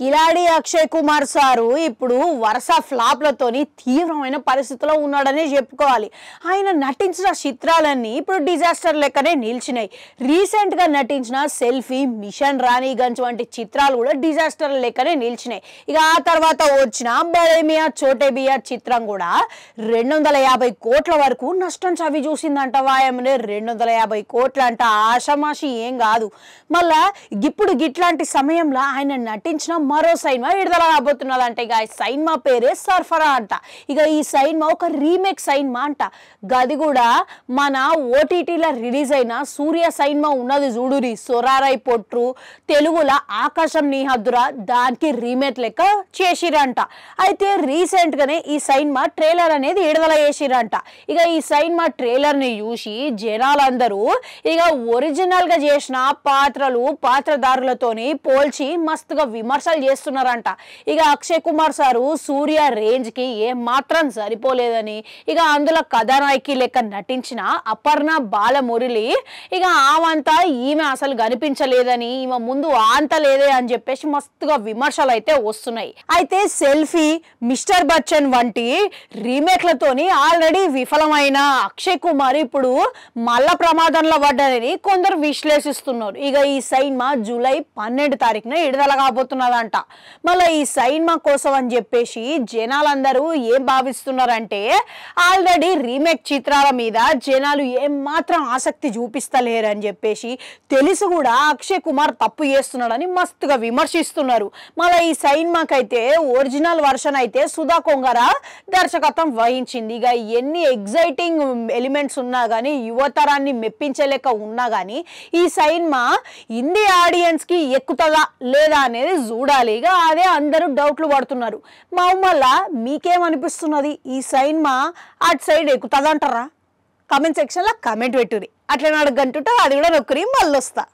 కిలాడి Akshay Kumar sir ఇప్పుడు వరుస ఫ్లాప్లతోని తీవ్రమైన పరిస్థితిలో ఉన్నాడనే చెప్పుకోవాలి ఆయన నటించిన చిత్రాలన్నీ ఇప్పుడు డిజాస్టర్ లెక్కనే నిలిచినాయి రీసెంట్గా నటించిన సెల్ఫీ మిషన్ రాణిగంజ్ వంటి చిత్రాలు కూడా డిజాస్టర్ లెక్కనే నిలిచినాయి ఇక ఆ తర్వాత వచ్చిన బలేమియా చోటేబియా చిత్రం కూడా రెండు వందల యాభై కోట్ల వరకు నష్టం చవి చూసిందంట వాయమనే రెండు వందల యాభై కోట్ల అంట ఆషమాషి ఏం కాదు మళ్ళా ఇప్పుడు గిట్లాంటి సమయంలో ఆయన నటించిన మరో సైన్మా విడుదల రాబోతున్నది అంటే ఇక సైన్మా పేరే సర్ఫరా అంట ఇక ఈ సైన్మా ఒక రీమేక్ సైన్మా అంట గది కూడా మన ఓటీటీలో రిలీజ్ అయిన సూర్య సైన్మా ఉన్నది చూడురి సొరారై పొట్రు తెలుగులో ఆకాశం నీహద్దురా దానికి రీమేక్ లెక్క చేసిరంట అయితే రీసెంట్గానే ఈ సైన్మా ట్రైలర్ అనేది విడుదల చేసిరంట ఇక ఈ సైన్మా ట్రైలర్ని చూసి జనాలందరూ ఇక ఒరిజినల్గా చేసిన పాత్రలు పాత్రధారులతోని పోల్చి మస్తుగా విమర్శ ప్రయత్నాలు చేస్తున్నారంట ఇక అక్షయ్ కుమార్ సారు సూర్య రేంజ్కి ఏమాత్రం సరిపోలేదని ఇక అందులో కథానాయకి లెక్క నటించిన అపర్ణ బాలమురళి ఇక ఆమంతా ఈమె అసలు కనిపించలేదని ఈమె ముందు ఆంత లేదే అని చెప్పేసి మస్తుగా విమర్శలు అయితే వస్తున్నాయి అయితే సెల్ఫీ మిస్టర్ బచ్చన్ వంటి రీమేక్లతోని ఆల్రెడీ విఫలమైన అక్షయ్ కుమార్ ఇప్పుడు మల్ల ప్రమాదంలో పడ్డారని కొందరు విశ్లేషిస్తున్నారు ఇక ఈ సైన్మా జూలై పన్నెండు తారీఖున విడుదల కాబోతున్నదంట అంట మళ్ళీ ఈ సైన్మా కోసం అని చెప్పేసి జనాలందరూ ఏం భావిస్తున్నారంటే ఆల్రెడీ రీమేక్ చిత్రాల మీద జనాలు ఏమాత్రం ఆసక్తి చూపిస్తలేరు అని చెప్పేసి తెలుసు కూడా అక్షయ్ కుమార్ తప్పు చేస్తున్నాడని మస్తుగా విమర్శిస్తున్నారు మళ్ళీ ఈ సైన్మాకైతే ఒరిజినల్ వర్షన్ అయితే సుధా కొంగర దర్శకత్వం వహించింది ఇక ఎన్ని ఎగ్జైటింగ్ ఎలిమెంట్స్ ఉన్నా కానీ యువతరాన్ని మెప్పించలేక ఉన్నా కానీ ఈ సైన్మా హిందీ ఆడియన్స్కి ఎక్కుతుందా లేదా అనేది చూడాలి చూడాలి ఇక అదే అందరూ డౌట్లు పడుతున్నారు మా అమ్మల్ల మీకేమనిపిస్తున్నది ఈ సైన్ మా అటు సైడ్ ఎక్కుతుందంటారా కమెంట్ సెక్షన్లో కమెంట్ పెట్టురి అట్లా అడగంటుంటే అది కూడా నొక్కరి మళ్ళీ వస్తా